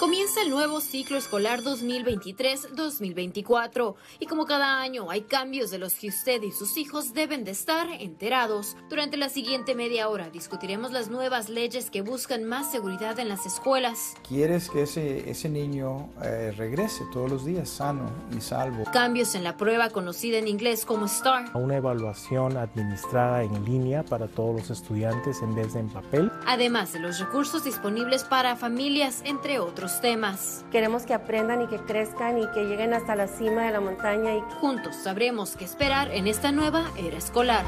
Comienza el nuevo ciclo escolar 2023-2024 y como cada año hay cambios de los que usted y sus hijos deben de estar enterados. Durante la siguiente media hora discutiremos las nuevas leyes que buscan más seguridad en las escuelas. Quieres que ese, ese niño eh, regrese todos los días sano y salvo. Cambios en la prueba conocida en inglés como STAR. Una evaluación administrada en línea para todos los estudiantes en vez de en papel. Además de los recursos disponibles para familias, entre otros temas. Queremos que aprendan y que crezcan y que lleguen hasta la cima de la montaña. Y... Juntos sabremos qué esperar en esta nueva era escolar.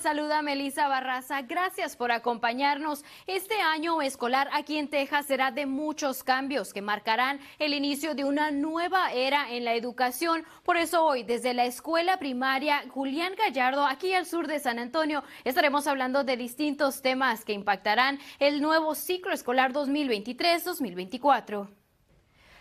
saluda Melissa Barraza. Gracias por acompañarnos. Este año escolar aquí en Texas será de muchos cambios que marcarán el inicio de una nueva era en la educación. Por eso hoy, desde la escuela primaria Julián Gallardo, aquí al sur de San Antonio, estaremos hablando de distintos temas que impactarán el nuevo ciclo escolar 2023-2024.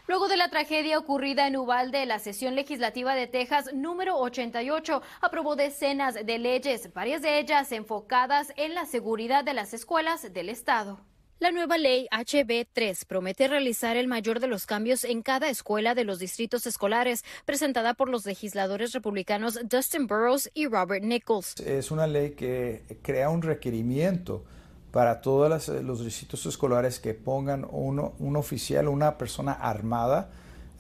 Luego de la tragedia ocurrida en Uvalde, la sesión legislativa de Texas número 88 aprobó decenas de leyes, varias de ellas enfocadas en la seguridad de las escuelas del Estado. La nueva ley HB3 promete realizar el mayor de los cambios en cada escuela de los distritos escolares, presentada por los legisladores republicanos Dustin Burroughs y Robert Nichols. Es una ley que crea un requerimiento para todos eh, los distritos escolares que pongan uno, un oficial, o una persona armada,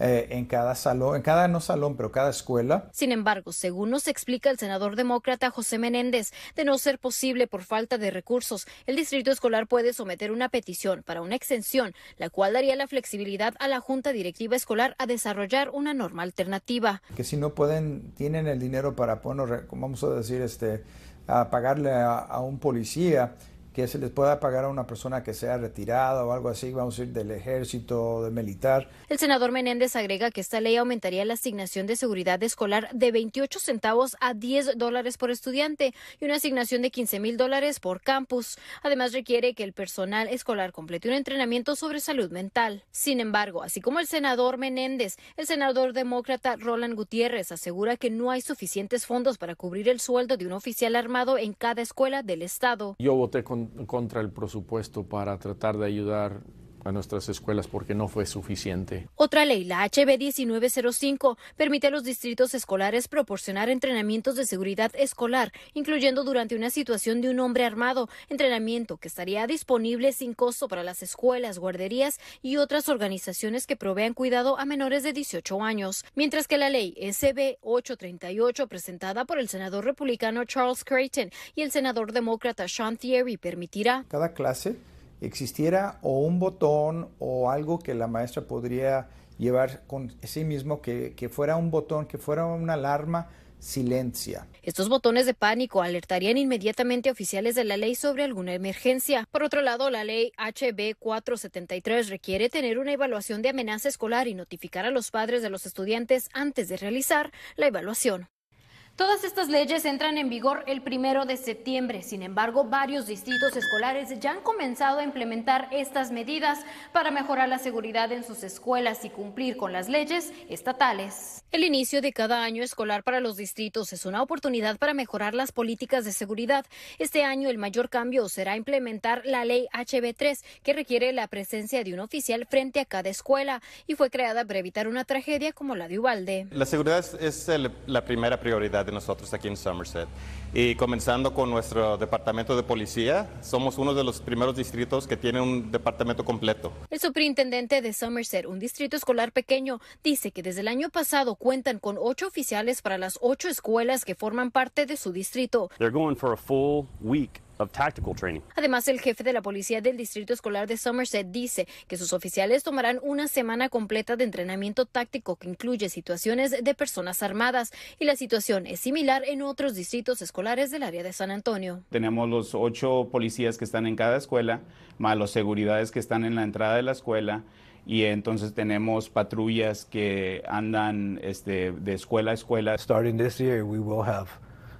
eh, en cada salón, en cada no salón, pero cada escuela. Sin embargo, según nos explica el senador demócrata José Menéndez, de no ser posible por falta de recursos, el distrito escolar puede someter una petición para una exención, la cual daría la flexibilidad a la Junta Directiva Escolar a desarrollar una norma alternativa. Que si no pueden, tienen el dinero para poner, vamos a decir, este, a pagarle a un policía que se les pueda pagar a una persona que sea retirada o algo así, vamos a ir del ejército, del militar. El senador Menéndez agrega que esta ley aumentaría la asignación de seguridad escolar de 28 centavos a 10 dólares por estudiante y una asignación de 15 mil dólares por campus. Además, requiere que el personal escolar complete un entrenamiento sobre salud mental. Sin embargo, así como el senador Menéndez, el senador demócrata Roland Gutiérrez asegura que no hay suficientes fondos para cubrir el sueldo de un oficial armado en cada escuela del Estado. Yo voté con contra el presupuesto para tratar de ayudar a nuestras escuelas porque no fue suficiente. Otra ley, la HB 1905, permite a los distritos escolares proporcionar entrenamientos de seguridad escolar, incluyendo durante una situación de un hombre armado, entrenamiento que estaría disponible sin costo para las escuelas, guarderías y otras organizaciones que provean cuidado a menores de 18 años, mientras que la ley SB 838 presentada por el senador republicano Charles Creighton y el senador demócrata Sean Thierry permitirá cada clase existiera o un botón o algo que la maestra podría llevar con sí mismo, que, que fuera un botón, que fuera una alarma, silencia. Estos botones de pánico alertarían inmediatamente a oficiales de la ley sobre alguna emergencia. Por otro lado, la ley HB 473 requiere tener una evaluación de amenaza escolar y notificar a los padres de los estudiantes antes de realizar la evaluación. Todas estas leyes entran en vigor el primero de septiembre. Sin embargo, varios distritos escolares ya han comenzado a implementar estas medidas para mejorar la seguridad en sus escuelas y cumplir con las leyes estatales. El inicio de cada año escolar para los distritos es una oportunidad para mejorar las políticas de seguridad. Este año el mayor cambio será implementar la ley HB3, que requiere la presencia de un oficial frente a cada escuela y fue creada para evitar una tragedia como la de Ubalde. La seguridad es, la primera prioridad nosotros aquí en Somerset. Y comenzando con nuestro departamento de policía, somos uno de los primeros distritos que tiene un departamento completo. El superintendente de Somerset, un distrito escolar pequeño, dice que desde el año pasado cuentan con ocho oficiales para las ocho escuelas que forman parte de su distrito. Además, el jefe de la policía del distrito escolar de Somerset dice que sus oficiales tomarán una semana completa de entrenamiento táctico que incluye situaciones de personas armadas y la situación es similar en otros distritos escolares del área de San Antonio. Tenemos los ocho policías que están en cada escuela, más los seguridades que están en la entrada de la escuela y entonces tenemos patrullas que andan este, de escuela a escuela. Starting this year, we will have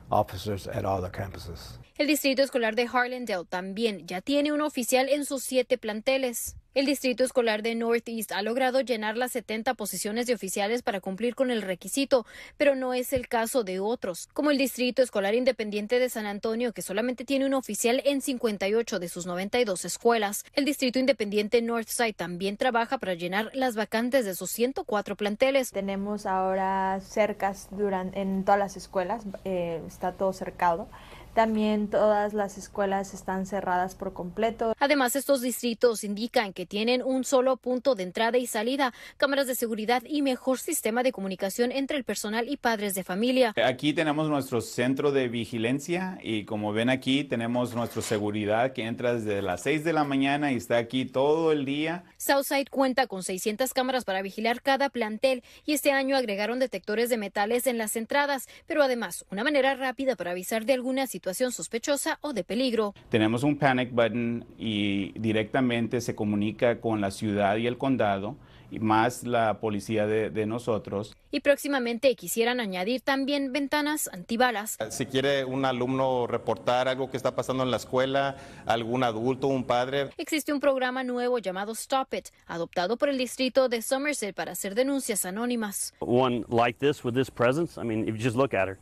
officers at all the campuses. El Distrito Escolar de Harlandale también ya tiene un oficial en sus siete planteles. El Distrito Escolar de Northeast ha logrado llenar las 70 posiciones de oficiales para cumplir con el requisito, pero no es el caso de otros, como el Distrito Escolar Independiente de San Antonio, que solamente tiene un oficial en 58 de sus 92 escuelas. El Distrito Independiente Northside también trabaja para llenar las vacantes de sus 104 planteles. Tenemos ahora cercas en todas las escuelas, eh, está todo cercado. También todas las escuelas están cerradas por completo. Además, estos distritos indican que tienen un solo punto de entrada y salida, cámaras de seguridad y mejor sistema de comunicación entre el personal y padres de familia. Aquí tenemos nuestro centro de vigilancia y como ven aquí tenemos nuestro seguridad que entra desde las 6 de la mañana y está aquí todo el día. Southside cuenta con 600 cámaras para vigilar cada plantel y este año agregaron detectores de metales en las entradas, pero además una manera rápida para avisar de algunas situación sospechosa o de peligro. Tenemos un panic button y directamente se comunica con la ciudad y el condado y más la policía de, nosotros. Y próximamente quisieran añadir también ventanas antibalas. Si quiere un alumno reportar algo que está pasando en la escuela, algún adulto, un padre. Existe un programa nuevo llamado Stop It, adoptado por el distrito de Somerset para hacer denuncias anónimas.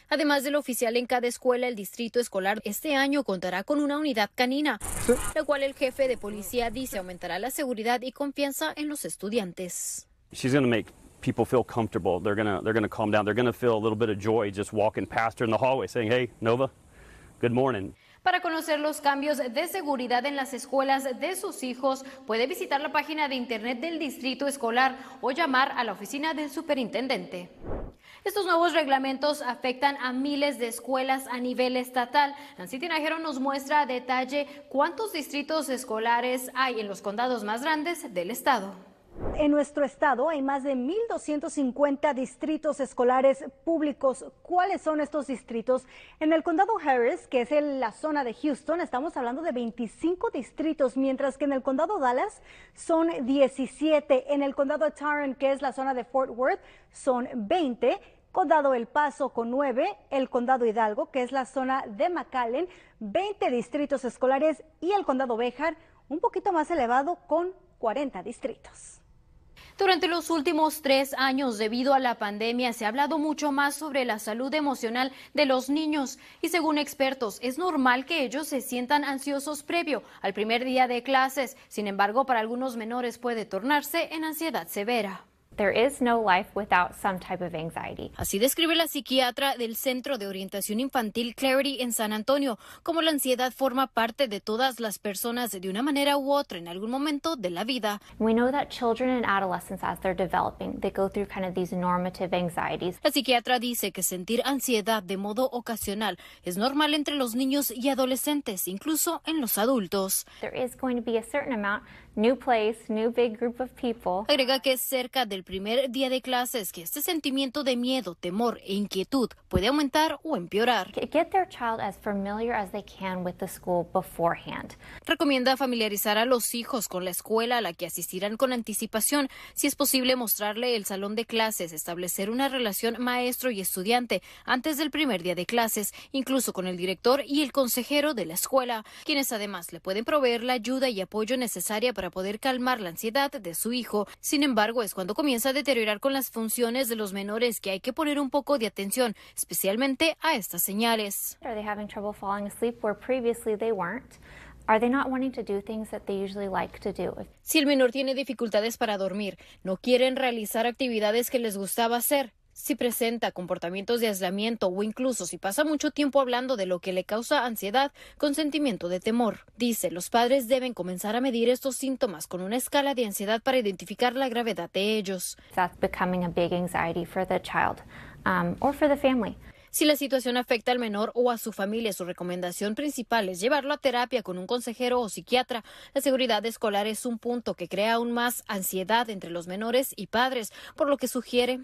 Además del oficial en cada escuela, el distrito escolar este año contará con una unidad canina, lo la cual el jefe de policía dice aumentará la seguridad y confianza en los estudiantes. Para conocer los cambios de seguridad en las escuelas de sus hijos, puede visitar la página de internet del distrito escolar o llamar a la oficina del superintendente. Estos nuevos reglamentos afectan a miles de escuelas a nivel estatal. Nancy Tinajero nos muestra a detalle cuántos distritos escolares hay en los condados más grandes del estado. En nuestro estado hay más de 1.250 distritos escolares públicos. ¿Cuáles son estos distritos? En el condado Harris, que es en la zona de Houston, estamos hablando de 25 distritos, mientras que en el condado Dallas son 17. En el condado Tarrant, que es la zona de Fort Worth, son 20. Condado El Paso con 9, el Condado Hidalgo, que es la zona de McAllen, 20 distritos escolares y el Condado Béjar, un poquito más elevado con 40 distritos. Durante los últimos tres años, debido a la pandemia, se ha hablado mucho más sobre la salud emocional de los niños y según expertos, es normal que ellos se sientan ansiosos previo al primer día de clases. Sin embargo, para algunos menores puede tornarse en ansiedad severa. There is no Así describe la psiquiatra del Centro de Orientación Infantil Clarity en San Antonio, como la ansiedad forma parte de todas las personas de una manera u otra en algún momento de la vida. La psiquiatra dice que sentir ansiedad de modo ocasional es normal entre los niños y adolescentes, incluso en los adultos. There New place, new big group of people. Agrega que es cerca del primer día de clases que este sentimiento de miedo, temor e inquietud puede aumentar o empeorar. Recomienda familiarizar a los hijos con la escuela a la que asistirán con anticipación, si es posible mostrarle el salón de clases, establecer una relación maestro y estudiante antes del primer día de clases, incluso con el director y el consejero de la escuela, quienes además le pueden proveer la ayuda y apoyo necesaria para para poder calmar la ansiedad de su hijo. Sin embargo, es cuando comienza a deteriorar con las funciones de los menores que hay que poner un poco de atención, especialmente a estas señales. Si el menor tiene dificultades para dormir, no quieren realizar actividades que les gustaba hacer, si presenta comportamientos de aislamiento o incluso si pasa mucho tiempo hablando de lo que le causa ansiedad con sentimiento de temor. Dice, los padres deben comenzar a medir estos síntomas con una escala de ansiedad para identificar la gravedad de ellos. Si la situación afecta al menor o a su familia, su recomendación principal es llevarlo a terapia con un consejero o psiquiatra. La seguridad escolar es un punto que crea aún más ansiedad entre los menores y padres, por lo que sugiere.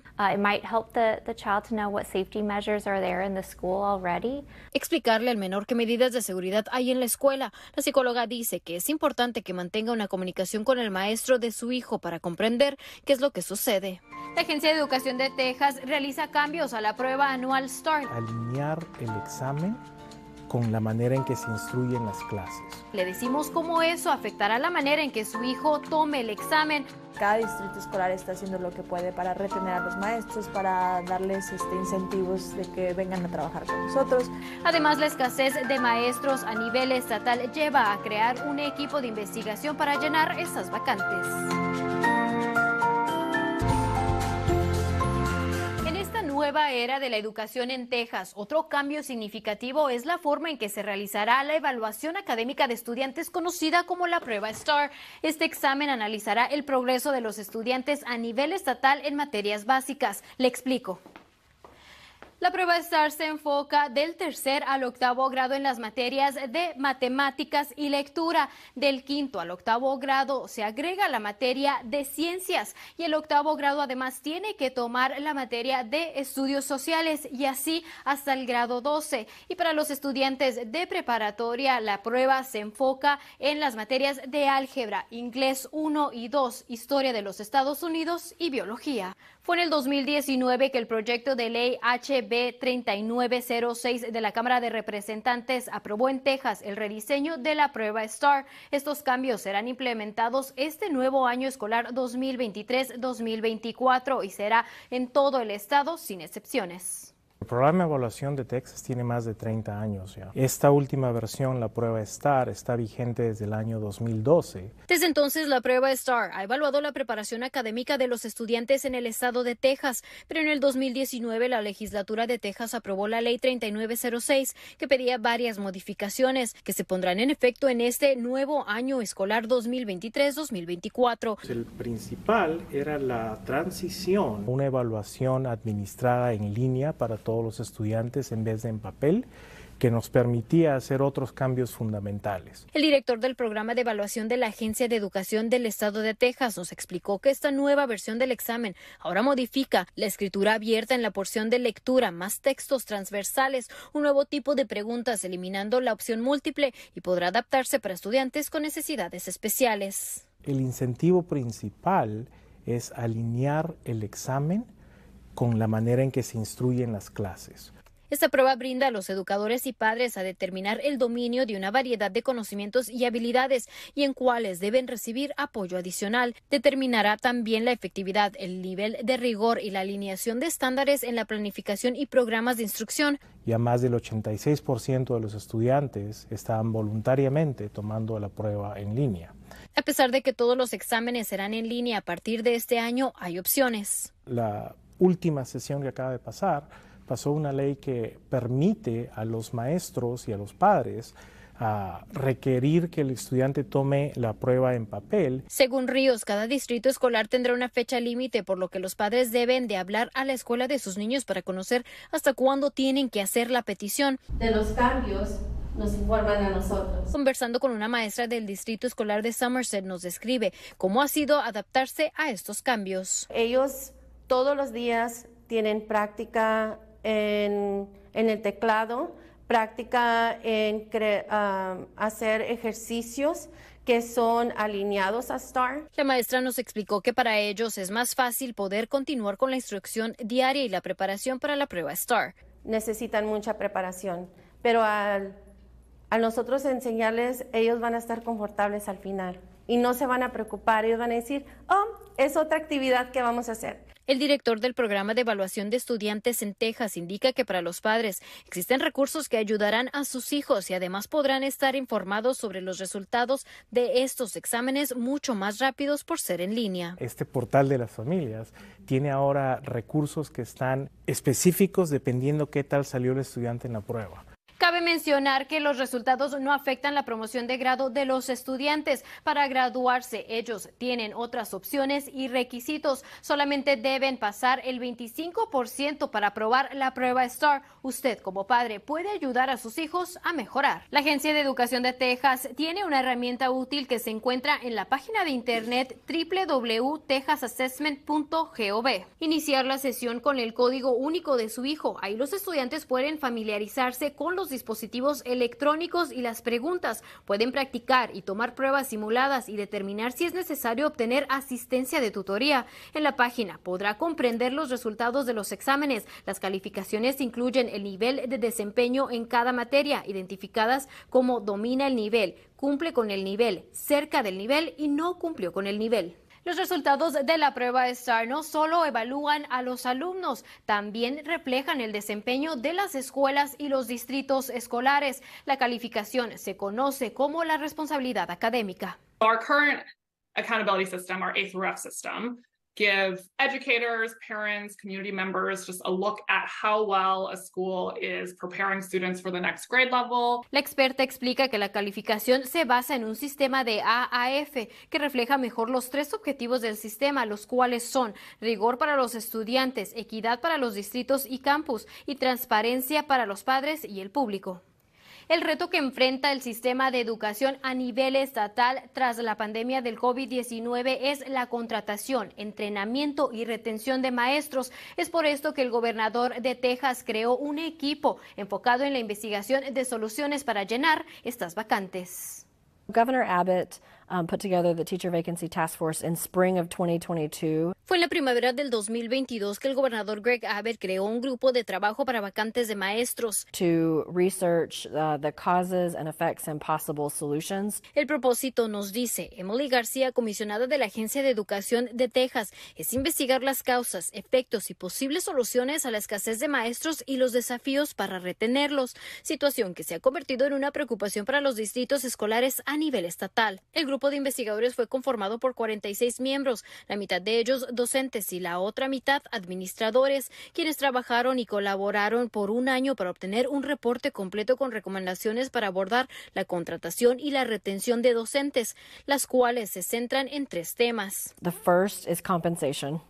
Explicarle al menor qué medidas de seguridad hay en la escuela. La psicóloga dice que es importante que mantenga una comunicación con el maestro de su hijo para comprender qué es lo que sucede. La Agencia de Educación de Texas realiza cambios a la prueba anual STAR alinear el examen con la manera en que se instruyen las clases. Le decimos cómo eso afectará la manera en que su hijo tome el examen. Cada distrito escolar está haciendo lo que puede para retener a los maestros, para darles este, incentivos de que vengan a trabajar con nosotros. Además, la escasez de maestros a nivel estatal lleva a crear un equipo de investigación para llenar esas vacantes. nueva era de la educación en Texas. Otro cambio significativo es la forma en que se realizará la evaluación académica de estudiantes conocida como la prueba STAR. Este examen analizará el progreso de los estudiantes a nivel estatal en materias básicas. Le explico. La prueba STAR se enfoca del tercer al octavo grado en las materias de matemáticas y lectura. Del quinto al octavo grado se agrega la materia de ciencias y el octavo grado además tiene que tomar la materia de estudios sociales y así hasta el grado 12. Y para los estudiantes de preparatoria, la prueba se enfoca en las materias de álgebra, inglés 1 y 2, historia de los Estados Unidos y biología. Fue en el 2019 que el proyecto de ley HB 3906 de la Cámara de Representantes aprobó en Texas el rediseño de la prueba STAR. Estos cambios serán implementados este nuevo año escolar 2023-2024 y será en todo el estado sin excepciones. El programa de evaluación de Texas tiene más de 30 años ya. Esta última versión, la prueba STAR, está vigente desde el año 2012. Desde entonces, la prueba STAR ha evaluado la preparación académica de los estudiantes en el estado de Texas, pero en el 2019 la legislatura de Texas aprobó la ley 3906 que pedía varias modificaciones que se pondrán en efecto en este nuevo año escolar 2023-2024. El principal era la transición. Una evaluación administrada en línea para todos los estudiantes en vez de en papel que nos permitía hacer otros cambios fundamentales. El director del programa de evaluación de la Agencia de Educación del Estado de Texas nos explicó que esta nueva versión del examen ahora modifica la escritura abierta en la porción de lectura, más textos transversales, un nuevo tipo de preguntas, eliminando la opción múltiple y podrá adaptarse para estudiantes con necesidades especiales. El incentivo principal es alinear el examen con la manera en que se instruyen las clases. Esta prueba brinda a los educadores y padres a determinar el dominio de una variedad de conocimientos y habilidades y en cuáles deben recibir apoyo adicional. Determinará también la efectividad, el nivel de rigor y la alineación de estándares en la planificación y programas de instrucción. Ya más del 86% de los estudiantes están voluntariamente tomando la prueba en línea. A pesar de que todos los exámenes serán en línea a partir de este año, hay opciones última sesión que acaba de pasar, pasó una ley que permite a los maestros y a los padres a requerir que el estudiante tome la prueba en papel. Según Ríos, cada distrito escolar tendrá una fecha límite, por lo que los padres deben de hablar a la escuela de sus niños para conocer hasta cuándo tienen que hacer la petición. De los cambios nos informan a nosotros. Conversando con una maestra del distrito escolar de Somerset, nos describe cómo ha sido adaptarse a estos cambios. Ellos todos los días tienen práctica en, el teclado, práctica en hacer ejercicios que son alineados a STAR. La maestra nos explicó que para ellos es más fácil poder continuar con la instrucción diaria y la preparación para la prueba STAR. Necesitan mucha preparación, pero al, nosotros enseñarles, ellos van a estar confortables al final y no se van a preocupar, ellos van a decir, oh, es otra actividad que vamos a hacer. El director del programa de evaluación de estudiantes en Texas indica que para los padres existen recursos que ayudarán a sus hijos y además podrán estar informados sobre los resultados de estos exámenes mucho más rápidos por ser en línea. Este portal de las familias tiene ahora recursos que están específicos dependiendo qué tal salió el estudiante en la prueba. Cabe mencionar que los resultados no afectan la promoción de grado de los estudiantes. Para graduarse, ellos tienen otras opciones y requisitos. Solamente deben pasar el 25% para aprobar la prueba STAR. Usted, como padre, puede ayudar a sus hijos a mejorar. La Agencia de Educación de Texas tiene una herramienta útil que se encuentra en la página de internet www.texasassessment.gov. Iniciar la sesión con el código único de su hijo. Ahí los estudiantes pueden familiarizarse con los dispositivos electrónicos y las preguntas. Pueden practicar y tomar pruebas simuladas y determinar si es necesario obtener asistencia de tutoría. En la página podrá comprender los resultados de los exámenes. Las calificaciones incluyen el nivel de desempeño en cada materia, identificadas como domina el nivel, cumple con el nivel, cerca del nivel y no cumplió con el nivel. Los resultados de la prueba STAR no solo evalúan a los alumnos, también reflejan el desempeño de las escuelas y los distritos escolares. La calificación se conoce como la responsabilidad académica give educators, parents, community members just a look at how well a school is preparing students for the next grade level. La experta explica que la calificación se basa en un sistema de AAF que refleja mejor los tres objetivos del sistema, los cuales son rigor para los estudiantes, equidad para los distritos y campus y transparencia para los padres y el público el reto que enfrenta el sistema de educación a nivel estatal tras la pandemia del COVID-19 es la contratación, entrenamiento y retención de maestros. Es por esto que el gobernador de Texas creó un equipo enfocado en la investigación de soluciones para llenar estas vacantes. Governor Abbott um, put together the Teacher Vacancy Task Force in spring of 2022. Fue en la primavera del 2022 que el gobernador Greg Abbott creó un grupo de trabajo para vacantes de maestros. research, uh, solutions. El propósito nos dice Emily García, comisionada de la Agencia de Educación de Texas, es investigar las causas, efectos y posibles soluciones a la escasez de maestros y los desafíos para retenerlos, situación que se ha convertido en una preocupación para los distritos escolares a nivel estatal. El grupo de investigadores fue conformado por 46 miembros, la mitad de ellos docentes y la otra mitad administradores, quienes trabajaron y colaboraron por un año para obtener un reporte completo con recomendaciones para abordar la contratación y la retención de docentes, las cuales se centran en tres temas. The first is compensation.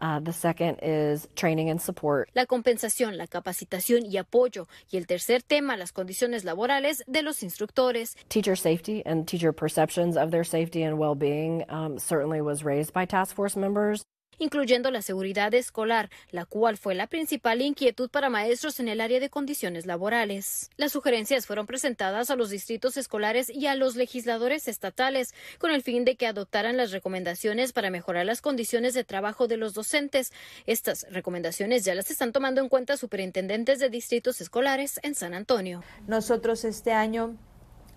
Uh, the second is training and support. La compensación, la capacitación y apoyo. Y el tercer tema, las condiciones laborales de los instructores. Teacher safety and teacher perceptions of their safety and well-being um, certainly was raised by task force members. incluyendo la seguridad escolar, la cual fue la principal inquietud para maestros en el área de condiciones laborales. Las sugerencias fueron presentadas a los distritos escolares y a los legisladores estatales con el fin de que adoptaran las recomendaciones para mejorar las condiciones de trabajo de los docentes. Estas recomendaciones ya las están tomando en cuenta superintendentes de distritos escolares en San Antonio. Nosotros este año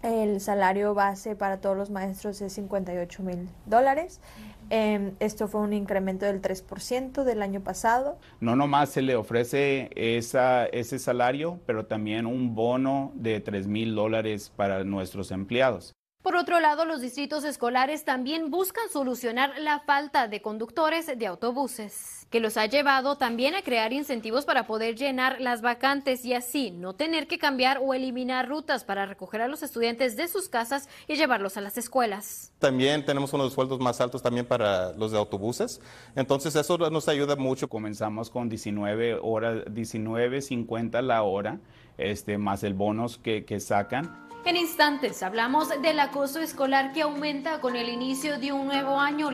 el salario base para todos los maestros es 58 mil dólares Em, esto fue un incremento del 3% del año pasado. No nomás se le ofrece ese salario, pero también un bono de 3 mil dólares para nuestros empleados. Por otro lado, los distritos escolares también buscan solucionar la falta de conductores de autobuses, que los ha llevado también a crear incentivos para poder llenar las vacantes y así no tener que cambiar o eliminar rutas para recoger a los estudiantes de sus casas y llevarlos a las escuelas. También tenemos unos sueldos más altos también para los de autobuses, entonces eso nos ayuda mucho. Comenzamos con 19 horas, 19.50 la hora, este, más el bonos que sacan. En instantes hablamos del acoso escolar que aumenta con el inicio de un nuevo año.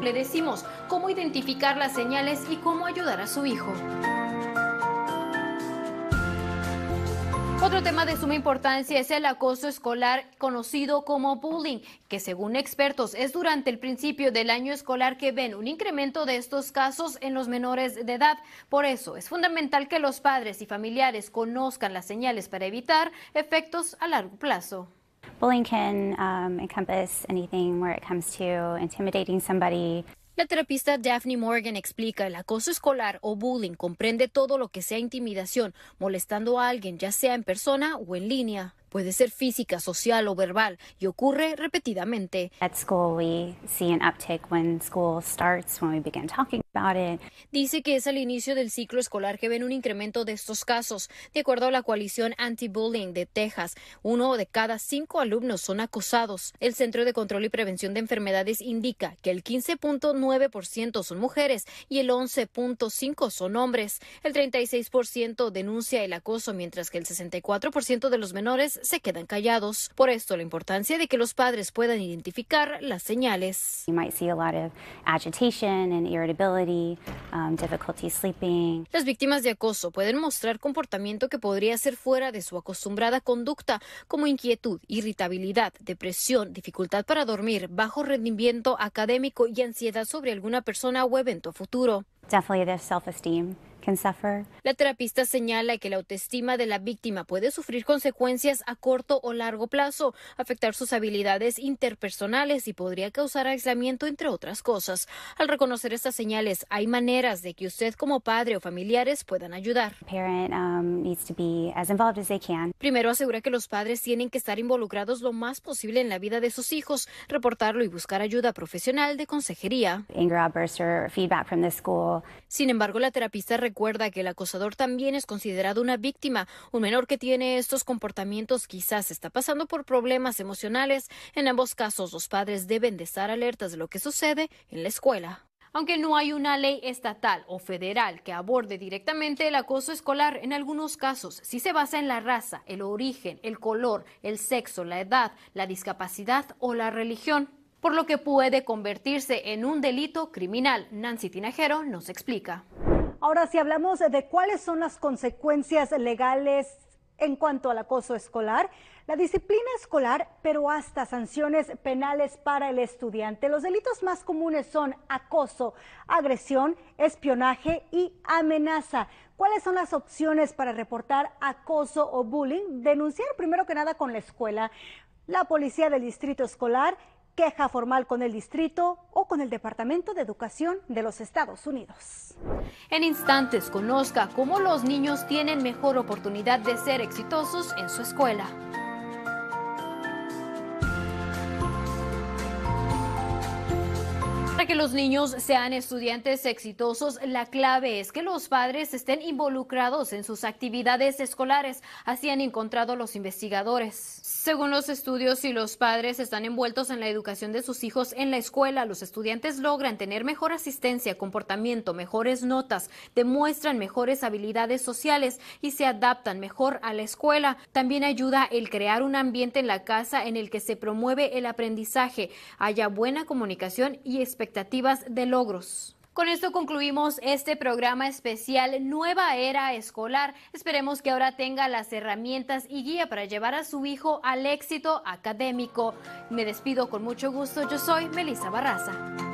Le decimos cómo identificar las señales y cómo ayudar a su hijo. Otro tema de suma importancia es el acoso escolar conocido como bullying, que según expertos es durante el principio del año escolar que ven un incremento de estos casos en los menores de edad. Por eso es fundamental que los padres y familiares conozcan las señales para evitar efectos a largo plazo. Bullying can um, anything where it comes to intimidating somebody. La terapista Daphne Morgan explica, el acoso escolar o bullying comprende todo lo que sea intimidación, molestando a alguien, ya sea en persona o en línea. Puede ser física, social o verbal y ocurre repetidamente. Dice que es al inicio del ciclo escolar que ven un incremento de estos casos. De acuerdo a la coalición anti-bullying de Texas, uno de cada cinco alumnos son acosados. El Centro de Control y Prevención de Enfermedades indica que el 15.9% son mujeres y el 11.5% son hombres. El 36% denuncia el acoso, mientras que el 64% de los menores se quedan callados. Por esto la importancia de que los padres puedan identificar las señales. Um, las víctimas de acoso pueden mostrar comportamiento que podría ser fuera de su acostumbrada conducta, como inquietud, irritabilidad, depresión, dificultad para dormir, bajo rendimiento académico y ansiedad sobre alguna persona o evento futuro. La terapista señala que la autoestima de la víctima puede sufrir consecuencias a corto o largo plazo, afectar sus habilidades interpersonales y podría causar aislamiento, entre otras cosas. Al reconocer estas señales, hay maneras de que usted como padre o familiares puedan ayudar. Primero asegura que los padres tienen que estar involucrados lo más posible en la vida de sus hijos, reportarlo y buscar ayuda profesional de consejería. Anger feedback from the school. Sin embargo, la terapista recuerda que el acosador también es considerado una víctima. Un menor que tiene estos comportamientos quizás está pasando por problemas emocionales. En ambos casos, los padres deben de estar alertas de lo que sucede en la escuela. Aunque no hay una ley estatal o federal que aborde directamente el acoso escolar, en algunos casos si se basa en la raza, el origen, el color, el sexo, la edad, la discapacidad o la religión, por lo que puede convertirse en un delito criminal. Nancy Tinajero nos explica. Ahora, si hablamos de cuáles son las consecuencias legales en cuanto al acoso escolar, la disciplina escolar, pero hasta sanciones penales para el estudiante. Los delitos más comunes son acoso, agresión, espionaje y amenaza. ¿Cuáles son las opciones para reportar acoso o bullying? Denunciar primero que nada con la escuela la policía del distrito escolar queja formal con el distrito o con el Departamento de Educación de los Estados Unidos. En instantes conozca cómo los niños tienen mejor oportunidad de ser exitosos en su escuela. que los niños sean estudiantes exitosos, la clave es que los padres estén involucrados en sus actividades escolares. Así han encontrado los investigadores. Según los estudios, si los padres están envueltos en la educación de sus hijos en la escuela, los estudiantes logran tener mejor asistencia, comportamiento, mejores notas, demuestran mejores habilidades sociales y se adaptan mejor a la escuela. También ayuda el crear un ambiente en la casa en el que se promueve el aprendizaje, haya buena comunicación y expectativas de logros. Con esto concluimos este programa especial Nueva Era Escolar. Esperemos que ahora tenga las herramientas y guía para llevar a su hijo al éxito académico. Me despido con mucho gusto. Yo soy Melissa Barraza.